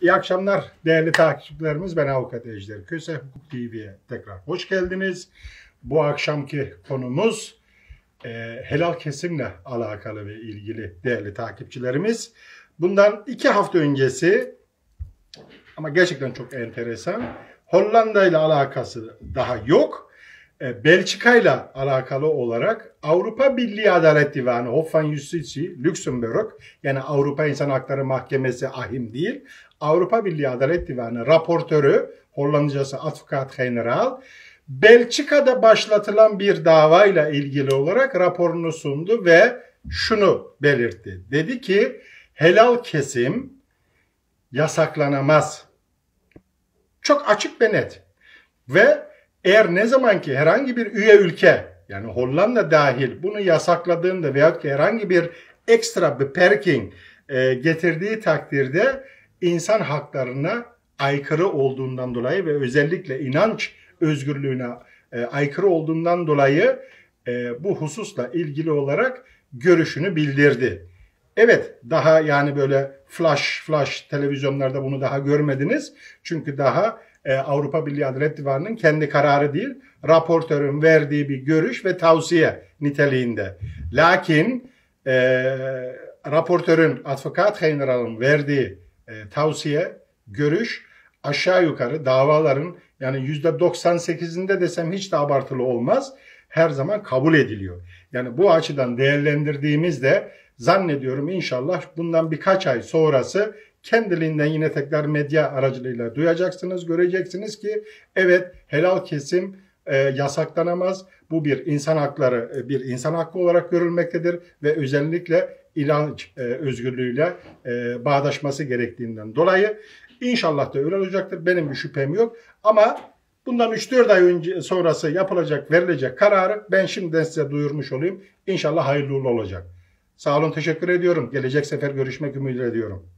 İyi akşamlar değerli takipçilerimiz. Ben Avukat Ejder Köse. Hukuk TV'ye tekrar hoş geldiniz. Bu akşamki konumuz e, helal kesimle alakalı ve ilgili değerli takipçilerimiz. Bundan iki hafta öncesi ama gerçekten çok enteresan. Hollanda ile alakası daha yok e, Belçika ile alakalı olarak Avrupa Birliği Adalet Divanı Hoffman Justitie Luxemburg yani Avrupa İnsan Hakları Mahkemesi ahim değil Avrupa Birliği Adalet Divanı raportörü Hollandcası Advokat General Belçika'da başlatılan bir davayla ilgili olarak raporunu sundu ve şunu belirtti. Dedi ki helal kesim yasaklanamaz. Çok açık ve net. Ve eğer ne zaman ki herhangi bir üye ülke yani Hollanda dahil bunu yasakladığında veyahut ki herhangi bir ekstra beperking e, getirdiği takdirde insan haklarına aykırı olduğundan dolayı ve özellikle inanç özgürlüğüne e, aykırı olduğundan dolayı e, bu hususla ilgili olarak görüşünü bildirdi. Evet daha yani böyle flash flash televizyonlarda bunu daha görmediniz. Çünkü daha e, Avrupa Birliği Adalet Divanı'nın kendi kararı değil, raportörün verdiği bir görüş ve tavsiye niteliğinde. Lakin e, raportörün, Advokat General'ın verdiği e, tavsiye, görüş aşağı yukarı davaların yani %98'inde desem hiç de abartılı olmaz. Her zaman kabul ediliyor. Yani bu açıdan değerlendirdiğimizde zannediyorum inşallah bundan birkaç ay sonrası kendiliğinden yine tekrar medya aracılığıyla duyacaksınız, göreceksiniz ki evet helal kesim e, yasaklanamaz. Bu bir insan hakları, e, bir insan hakkı olarak görülmektedir ve özellikle ilan e, özgürlüğüyle e, bağdaşması gerektiğinden dolayı inşallah da öyle olacaktır. Benim bir şüphem yok ama bundan 3-4 ay önce sonrası yapılacak, verilecek kararı ben şimdiden size duyurmuş olayım. İnşallah hayırlı olacak. Sağ olun, teşekkür ediyorum. Gelecek sefer görüşmek ümidiyle diyorum.